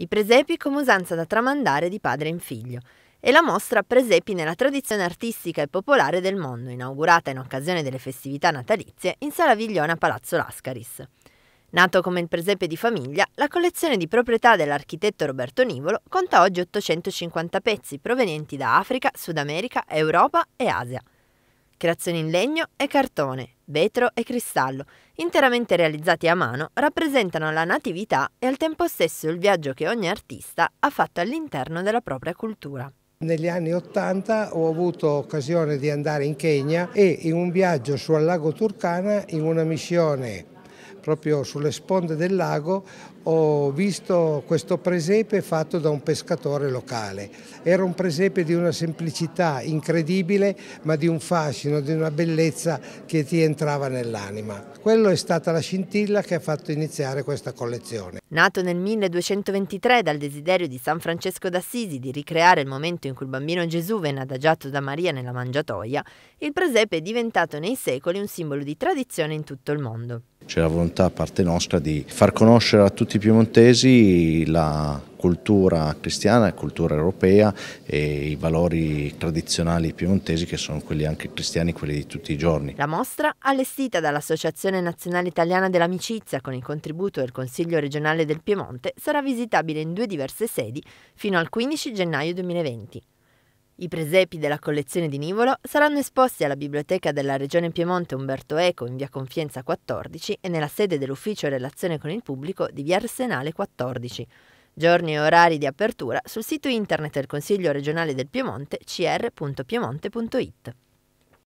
i presepi come usanza da tramandare di padre in figlio, e la mostra Presepi nella tradizione artistica e popolare del mondo, inaugurata in occasione delle festività natalizie in Sala Viglione a Palazzo Lascaris. Nato come il presepe di famiglia, la collezione di proprietà dell'architetto Roberto Nivolo conta oggi 850 pezzi provenienti da Africa, Sud America, Europa e Asia. Creazioni in legno e cartone, vetro e cristallo, interamente realizzati a mano, rappresentano la natività e al tempo stesso il viaggio che ogni artista ha fatto all'interno della propria cultura. Negli anni Ottanta ho avuto occasione di andare in Kenya e in un viaggio sul lago Turkana in una missione proprio sulle sponde del lago, ho visto questo presepe fatto da un pescatore locale. Era un presepe di una semplicità incredibile, ma di un fascino, di una bellezza che ti entrava nell'anima. Quello è stata la scintilla che ha fatto iniziare questa collezione. Nato nel 1223 dal desiderio di San Francesco d'Assisi di ricreare il momento in cui il bambino Gesù venne adagiato da Maria nella mangiatoia, il presepe è diventato nei secoli un simbolo di tradizione in tutto il mondo c'è la volontà da parte nostra di far conoscere a tutti i piemontesi la cultura cristiana, la cultura europea e i valori tradizionali piemontesi che sono quelli anche cristiani, quelli di tutti i giorni. La mostra, allestita dall'Associazione Nazionale Italiana dell'Amicizia con il contributo del Consiglio regionale del Piemonte, sarà visitabile in due diverse sedi fino al 15 gennaio 2020. I presepi della collezione di Nivolo saranno esposti alla Biblioteca della Regione Piemonte Umberto Eco in via Confienza 14 e nella sede dell'Ufficio Relazione con il Pubblico di via Arsenale 14. Giorni e orari di apertura sul sito internet del Consiglio regionale del Piemonte cr.piemonte.it.